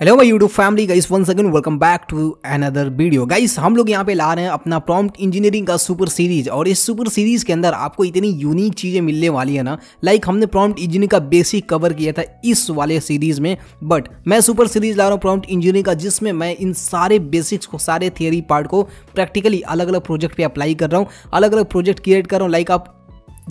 hello my YouTube family guys one second welcome back to another video guys हम लोग यहाँ पे ला रहे हैं अपना प्रॉम्प्ट इंजीनियरिंग का सुपर सीरीज और इस सुपर सीरीज के अंदर आपको इतनी यूनिक चीज़ें मिलने वाली है ना लाइक like हमने प्रॉम्प्ट इंजीनियरिंग का बेसिक कवर किया था इस वाले सीरीज में बट मैं सुपर सीरीज ला रहा हूँ प्रॉम्प्ट इंजीनियरिंग का जिसमें मैं इन सारे बेसिक्स को सारे थियरी पार्ट को प्रैक्टिकली अलग अलग प्रोजेक्ट पर अप्लाई कर रहा हूँ अलग अलग प्रोजेक्ट क्रिएट कर रहा हूँ लाइक आप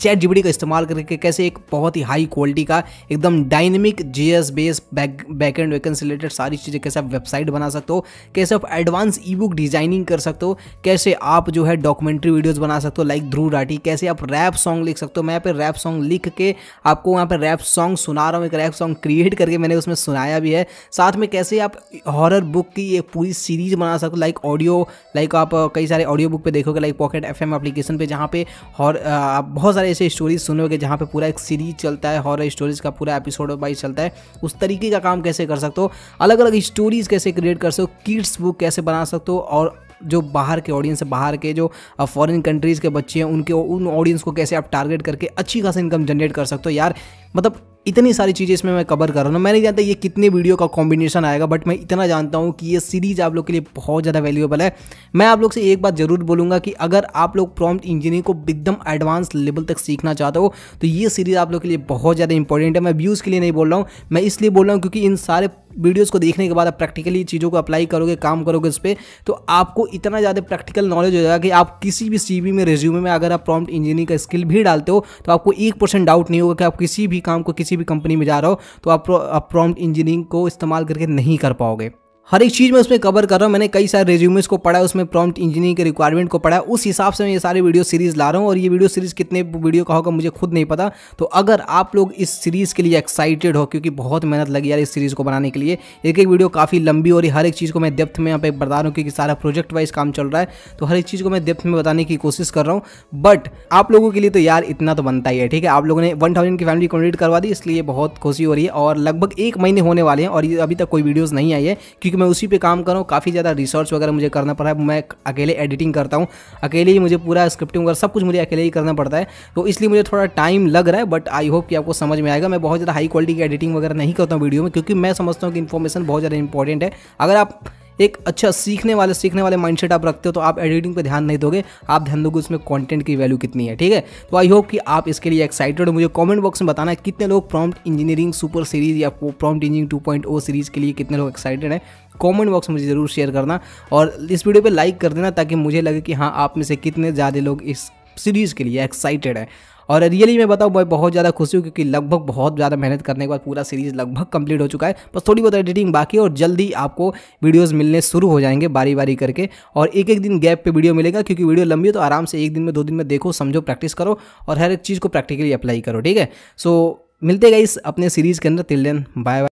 चैट जीबीडी का इस्तेमाल करके कैसे एक बहुत ही हाई क्वालिटी का एकदम dynamic G S base back back end वैकेंस रिलेटेड सारी चीज़ें कैसे आप वेबसाइट बना सकते हो कैसे आप एडवांस ई बुक डिजाइनिंग कर सकते हो कैसे आप जो है डॉक्यूमेंट्री वीडियोज़ बना सकते हो लाइक ध्रुव राठी कैसे आप रैप सॉन्ग लिख सकते हो मैं यहाँ पर रैप सॉन्ग लिख के आपको यहाँ पर रैप सॉन्ग सुना रहा हूँ एक रैप सॉन्ग क्रिएट करके मैंने उसमें सुनाया भी है साथ में कैसे आप हॉरर बुक की एक पूरी सीरीज बना सकते हो लाइक ऑडियो लाइक आप कई सारे ऑडियो बुक पर देखोगे like pocket F M application पर जहाँ पे हॉर आप बहुत सारे सारे ऐसे स्टोरीज सुनोगे जहाँ पे पूरा एक सीरीज चलता है हॉरर स्टोरीज का पूरा एपिसोड वाइज चलता है उस तरीके का काम कैसे कर सकते हो अलग अलग स्टोरीज कैसे क्रिएट कर सकते हो किड्स बुक कैसे बना सकते हो और जो बाहर के ऑडियंस है बाहर के जो फॉरेन कंट्रीज़ के बच्चे हैं उनके उन ऑडियंस को कैसे आप टारगेट करके अच्छी खासी इनकम जनरेट कर सकते हो यार मतलब इतनी सारी चीज़ें इसमें मैं कवर कर रहा हूँ मैं नहीं जानता ये कितने वीडियो का कॉम्बिनेशन आएगा बट मैं इतना जानता हूँ कि ये सीरीज़ आप लोग के लिए बहुत ज़्यादा वैल्यूएबल है मैं आप लोग से एक बात ज़रूर बोलूँगा कि अगर आप लोग प्रॉम्प्ट इंजीनियरिंग को एकदम एडवांस लेवल तक सीखना चाहते हो तो ये सीरीज़ आप लोग के लिए बहुत ज़्यादा इंपॉर्टेंट है मैं व्यूज़ के लिए नहीं बोल रहा हूँ मैं इसलिए बोल रहा हूँ क्योंकि इन सारे वीडियोस को देखने के बाद आप प्रैक्टिकली चीज़ों को अप्लाई करोगे काम करोगे उस पर तो आपको इतना ज़्यादा प्रैक्टिकल नॉलेज हो जाएगा कि आप किसी भी सी में रेज्यूमे में अगर आप प्रॉम्प्ट इंजीनियरिंग का स्किल भी डालते हो तो आपको एक परसेंट डाउट नहीं होगा कि आप किसी भी काम को किसी किसी भी कंपनी में जा रहे हो तो आप प्रॉम्प्ट इंजीनियरिंग को इस्तेमाल करके नहीं कर पाओगे हर एक चीज़ में उसमें कवर कर रहा हूँ मैंने कई सारे रेज्यूमेस को पढ़ा है उसमें प्रॉम्प्ट इंजीनियरिंग के रिक्वायरमेंट को पढ़ा है उस हिसाब से मैं ये सारे वीडियो सीरीज़ ला रहा हूँ और ये वीडियो सीरीज़ कितने वीडियो का होगा मुझे खुद नहीं पता तो अगर आप लोग इस सीरीज़ के लिए एक्साइटेड हो क्योंकि बहुत मेहनत लगी यार इस सीरीज़ को बनाने के लिए एक एक वीडियो काफ़ी लंबी और हर एक चीज़ को मैं डेप्थ में यहाँ पर बता रहा हूँ क्योंकि सारा प्रोजेक्ट वाइज काम चल रहा है तो हर एक चीज़ को मैं डेप्थ में बताने की कोशिश कर रहा हूँ बट आप लोगों के लिए तो यार इतना तो बनता ही है ठीक है आप लोगों ने वन थाउजेंड की फैमिली कंप्लीट करवा दी इसलिए बहुत खुशी हो रही है और लगभग एक महीने होने वाले हैं और अभी तक कोई वीडियोज़ नहीं आई है क्योंकि क्योंकि मैं उसी पर काम कर रहा हूँ काफ़ी ज़्यादा रिसर्च वगैरह मुझे करना पड़ा है मैं अकेले एडिटिंग करता हूँ अकेले ही मुझे पूरा स्क्रिप्टिंग वगैरह सब कुछ मुझे अकेले ही करना पड़ता है तो इसलिए मुझे थोड़ा टाइम लग रहा है बट आई होप कि आपको समझ में आएगा मैं बहुत ज़्यादा हाई क्वालिटी की एडिटिंग वगैरह नहीं करता हूँ वीडियो में क्योंकि मैं समझता हूँ कि इन्फॉर्मेशन बहुत ज़्यादा इंपॉर्टेंट है अगर आप एक अच्छा सीखने वाले सीखने वाले माइंडसेट आप रखते हो तो आप एडिटिंग पर ध्यान नहीं दोगे आप ध्यान दोगे उसमें कंटेंट की वैल्यू कितनी है ठीक है तो आई होप कि आप इसके लिए एक्साइटेड हो मुझे कमेंट बॉक्स में बताना है कितने लोग प्रॉम्प्ट इंजीनियरिंग सुपर सीरीज या प्रॉम्प्ट इंजीनियरिंग ओ सीरीज के लिए कितने लोग एक्साइटेड हैं कमेंट बॉक्स में मुझे ज़रूर शेयर करना और इस वीडियो पर लाइक कर देना ताकि मुझे लगे कि हाँ आप में से कितने ज़्यादा लोग इस सीरीज़ के लिए एक्साइटेड हैं और रियली मैं बताऊँ मैं बहुत ज़्यादा खुशी हूँ क्योंकि लगभग बहुत ज़्यादा मेहनत करने के बाद पूरा सीरीज़ लगभग कंप्लीट हो चुका है बस थोड़ी बहुत एडिटिंग बाकी और जल्दी आपको वीडियोज़ मिलने शुरू हो जाएंगे बारी बारी करके और एक एक दिन गैप पर वीडियो मिलेगा क्योंकि वीडियो लंबी है तो आराम से एक दिन में दो दिन में देखो समझो प्रैक्टिस करो और हर एक चीज़ को प्रैक्टिकली अप्लाई करो ठीक है सो मिलते गए इस अपने सीरीज़ के अंदर तिल बाय बाय